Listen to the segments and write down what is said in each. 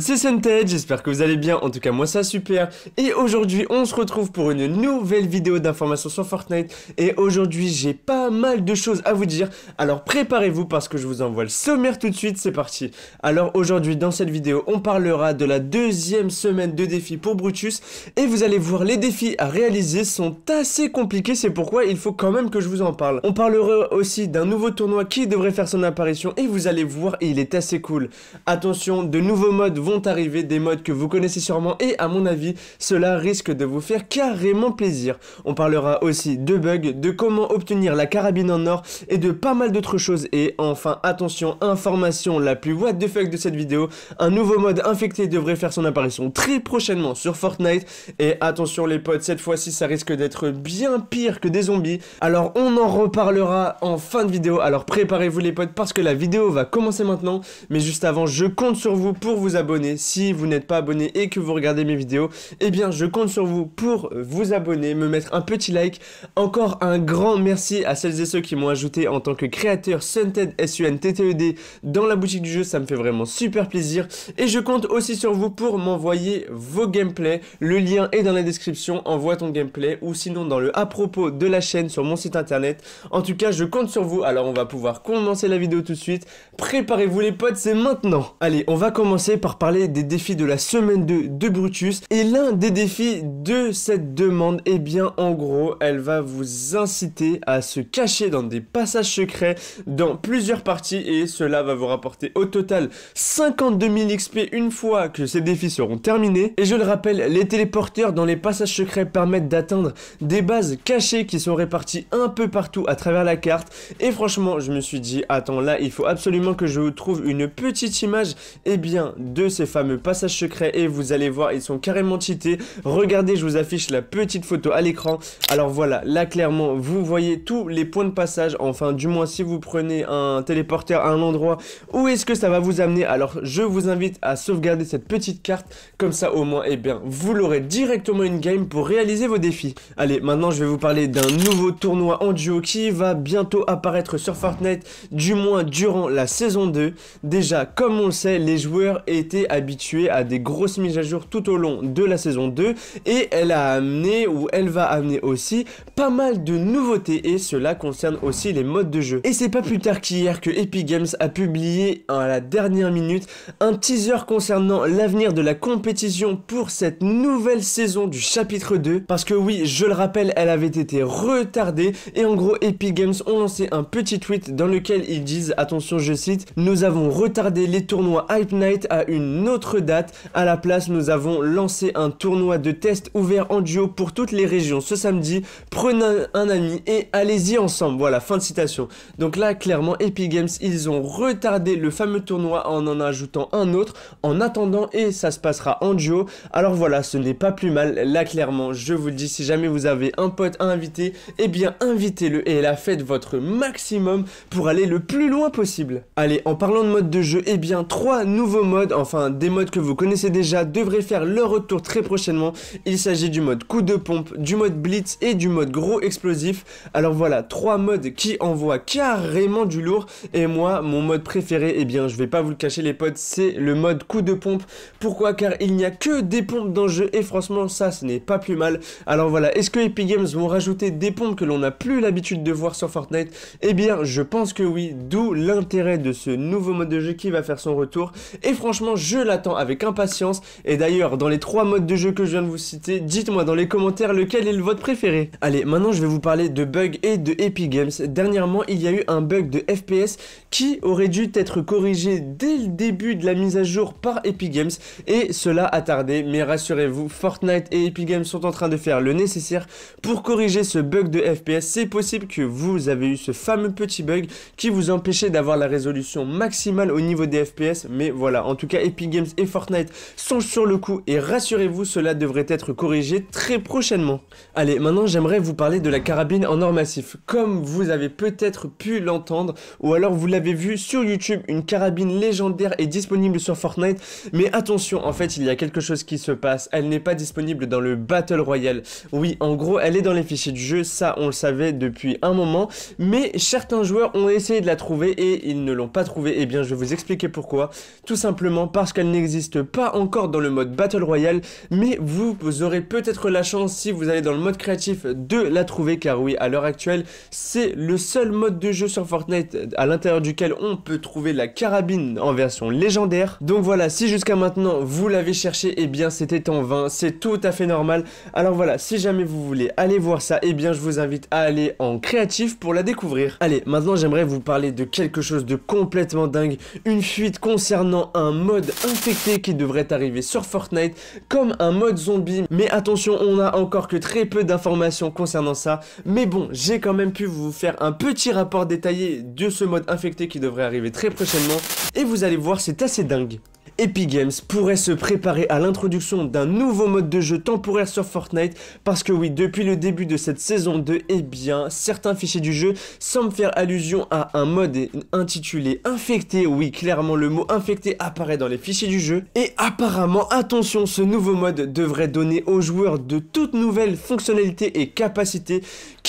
c'est Cented, j'espère que vous allez bien, en tout cas moi ça super Et aujourd'hui on se retrouve pour une nouvelle vidéo d'information sur Fortnite Et aujourd'hui j'ai pas mal de choses à vous dire Alors préparez-vous parce que je vous envoie le sommaire tout de suite, c'est parti Alors aujourd'hui dans cette vidéo on parlera de la deuxième semaine de défis pour Brutus Et vous allez voir les défis à réaliser sont assez compliqués, c'est pourquoi il faut quand même que je vous en parle On parlera aussi d'un nouveau tournoi qui devrait faire son apparition et vous allez voir il est assez cool Attention, de nouveaux modes vont arriver, des modes que vous connaissez sûrement et à mon avis, cela risque de vous faire carrément plaisir. On parlera aussi de bugs, de comment obtenir la carabine en or et de pas mal d'autres choses et enfin attention, information la plus what the fuck de cette vidéo, un nouveau mode infecté devrait faire son apparition très prochainement sur Fortnite et attention les potes, cette fois-ci ça risque d'être bien pire que des zombies, alors on en reparlera en fin de vidéo, alors préparez-vous les potes parce que la vidéo va commencer maintenant, mais juste avant je compte sur vous pour vous si vous n'êtes pas abonné et que vous regardez mes vidéos, et eh bien je compte sur vous pour vous abonner, me mettre un petit like. Encore un grand merci à celles et ceux qui m'ont ajouté en tant que créateur Sunted s u e dans la boutique du jeu, ça me fait vraiment super plaisir. Et je compte aussi sur vous pour m'envoyer vos gameplays. Le lien est dans la description, envoie ton gameplay ou sinon dans le à propos de la chaîne sur mon site internet. En tout cas, je compte sur vous. Alors on va pouvoir commencer la vidéo tout de suite. Préparez-vous les potes, c'est maintenant. Allez, on va commencer par parler des défis de la semaine 2 de Brutus. Et l'un des défis de cette demande, et eh bien en gros, elle va vous inciter à se cacher dans des passages secrets dans plusieurs parties et cela va vous rapporter au total 52 000 XP une fois que ces défis seront terminés. Et je le rappelle, les téléporteurs dans les passages secrets permettent d'atteindre des bases cachées qui sont réparties un peu partout à travers la carte. Et franchement, je me suis dit, attends là, il faut absolument que je vous trouve une petite image, et eh bien, de ces fameux passages secrets et vous allez voir, ils sont carrément cheatés. Regardez, je vous affiche la petite photo à l'écran. Alors voilà, là clairement, vous voyez tous les points de passage, enfin du moins si vous prenez un téléporteur à un endroit, où est-ce que ça va vous amener Alors je vous invite à sauvegarder cette petite carte, comme ça au moins, et eh bien, vous l'aurez directement une game pour réaliser vos défis. Allez, maintenant je vais vous parler d'un nouveau tournoi en duo qui va bientôt apparaître sur Fortnite, du moins durant la saison 2. Déjà, comme on le sait, les joueurs étaient habitué à des grosses mises à jour tout au long de la saison 2 et elle a amené ou elle va amener aussi pas mal de nouveautés et cela concerne aussi les modes de jeu. Et c'est pas plus tard qu'hier que Epic Games a publié à la dernière minute un teaser concernant l'avenir de la compétition pour cette nouvelle saison du chapitre 2 parce que oui, je le rappelle, elle avait été retardée et en gros Epic Games ont lancé un petit tweet dans lequel ils disent attention, je cite, nous avons retardé les tournois Hype Night à une une autre date. À la place, nous avons lancé un tournoi de test ouvert en duo pour toutes les régions ce samedi. Prenez un ami et allez-y ensemble. Voilà, fin de citation. Donc là, clairement, Epic Games, ils ont retardé le fameux tournoi en en ajoutant un autre en attendant et ça se passera en duo. Alors voilà, ce n'est pas plus mal. Là, clairement, je vous le dis, si jamais vous avez un pote à inviter, et eh bien, invitez-le et là, faites votre maximum pour aller le plus loin possible. Allez, en parlant de mode de jeu, et eh bien, trois nouveaux modes en enfin des modes que vous connaissez déjà, devraient faire leur retour très prochainement. Il s'agit du mode coup de pompe, du mode blitz et du mode gros explosif. Alors voilà, trois modes qui envoient carrément du lourd. Et moi, mon mode préféré, et eh bien je vais pas vous le cacher les potes, c'est le mode coup de pompe. Pourquoi Car il n'y a que des pompes dans le jeu et franchement ça, ce n'est pas plus mal. Alors voilà, est-ce que Epic Games vont rajouter des pompes que l'on n'a plus l'habitude de voir sur Fortnite Eh bien je pense que oui, d'où l'intérêt de ce nouveau mode de jeu qui va faire son retour. Et franchement, je l'attends avec impatience. Et d'ailleurs, dans les trois modes de jeu que je viens de vous citer, dites-moi dans les commentaires lequel est le votre préféré. Allez, maintenant je vais vous parler de bugs et de Epic Games. Dernièrement, il y a eu un bug de FPS qui aurait dû être corrigé dès le début de la mise à jour par Epic Games et cela a tardé, mais rassurez-vous, Fortnite et Epic Games sont en train de faire le nécessaire pour corriger ce bug de FPS. C'est possible que vous avez eu ce fameux petit bug qui vous empêchait d'avoir la résolution maximale au niveau des FPS, mais voilà, en tout cas Epic Games et Fortnite sont sur le coup et rassurez-vous, cela devrait être corrigé très prochainement. Allez, maintenant j'aimerais vous parler de la carabine en or massif. Comme vous avez peut-être pu l'entendre ou alors vous l'avez vu sur YouTube, une carabine légendaire est disponible sur Fortnite. Mais attention, en fait, il y a quelque chose qui se passe. Elle n'est pas disponible dans le Battle Royale. Oui, en gros, elle est dans les fichiers du jeu, ça on le savait depuis un moment. Mais certains joueurs ont essayé de la trouver et ils ne l'ont pas trouvée. Et eh bien, je vais vous expliquer pourquoi. Tout simplement parce qu'elle n'existe pas encore dans le mode Battle Royale, mais vous, aurez peut-être la chance si vous allez dans le mode créatif de la trouver, car oui, à l'heure actuelle, c'est le seul mode de jeu sur Fortnite à l'intérieur duquel on peut trouver la carabine en version légendaire. Donc voilà, si jusqu'à maintenant vous l'avez cherché, eh bien c'était en vain, c'est tout à fait normal. Alors voilà, si jamais vous voulez aller voir ça, eh bien je vous invite à aller en créatif pour la découvrir. Allez, maintenant j'aimerais vous parler de quelque chose de complètement dingue, une fuite concernant un mode infecté qui devrait arriver sur Fortnite comme un mode zombie. Mais attention, on a encore que très peu d'informations concernant ça. Mais bon, j'ai quand même pu vous faire un petit rapport détaillé de ce mode infecté qui devrait arriver très prochainement. Et vous allez voir, c'est assez dingue. Epic Games pourrait se préparer à l'introduction d'un nouveau mode de jeu temporaire sur Fortnite parce que oui, depuis le début de cette saison 2, eh bien, certains fichiers du jeu semblent faire allusion à un mode intitulé Infecté. Oui, clairement, le mot Infecté apparaît dans les fichiers du jeu. Et apparemment, attention, ce nouveau mode devrait donner aux joueurs de toutes nouvelles fonctionnalités et capacités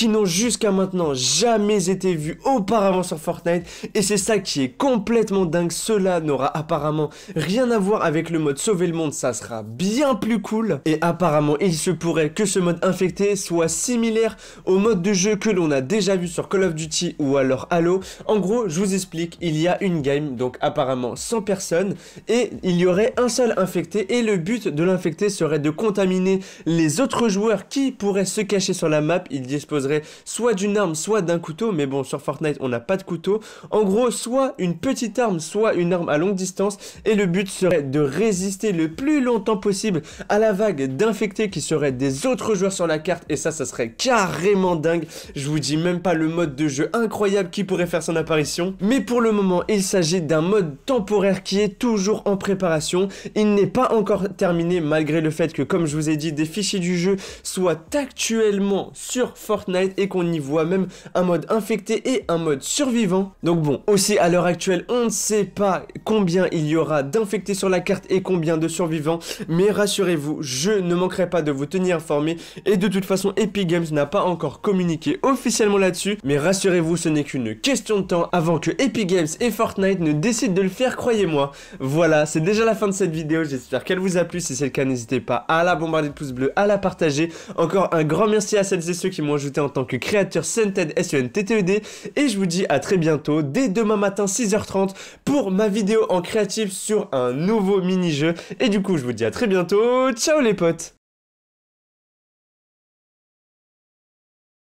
n'ont jusqu'à maintenant jamais été vus auparavant sur Fortnite et c'est ça qui est complètement dingue, cela n'aura apparemment rien à voir avec le mode sauver le monde, ça sera bien plus cool et apparemment il se pourrait que ce mode infecté soit similaire au mode de jeu que l'on a déjà vu sur Call of Duty ou alors Halo. En gros, je vous explique, il y a une game, donc apparemment 100 personnes et il y aurait un seul infecté et le but de l'infecté serait de contaminer les autres joueurs qui pourraient se cacher sur la map, il disposerait soit d'une arme, soit d'un couteau, mais bon, sur Fortnite, on n'a pas de couteau. En gros, soit une petite arme, soit une arme à longue distance, et le but serait de résister le plus longtemps possible à la vague d'infectés qui seraient des autres joueurs sur la carte, et ça, ça serait carrément dingue. Je vous dis même pas le mode de jeu incroyable qui pourrait faire son apparition, mais pour le moment, il s'agit d'un mode temporaire qui est toujours en préparation. Il n'est pas encore terminé, malgré le fait que, comme je vous ai dit, des fichiers du jeu soient actuellement sur Fortnite et qu'on y voit même un mode infecté et un mode survivant. Donc bon, aussi à l'heure actuelle, on ne sait pas combien il y aura d'infectés sur la carte et combien de survivants, mais rassurez-vous, je ne manquerai pas de vous tenir informé et de toute façon Epic Games n'a pas encore communiqué officiellement là-dessus, mais rassurez-vous, ce n'est qu'une question de temps avant que Epic Games et Fortnite ne décident de le faire, croyez-moi. Voilà, c'est déjà la fin de cette vidéo, j'espère qu'elle vous a plu, si c'est le cas, n'hésitez pas à la bombarder de pouces bleus, à la partager. Encore un grand merci à celles et ceux qui m'ont ajouté en tant que créateur Sented snttd e e et je vous dis à très bientôt dès demain matin 6h30 pour ma vidéo en créatif sur un nouveau mini-jeu et du coup je vous dis à très bientôt, ciao les potes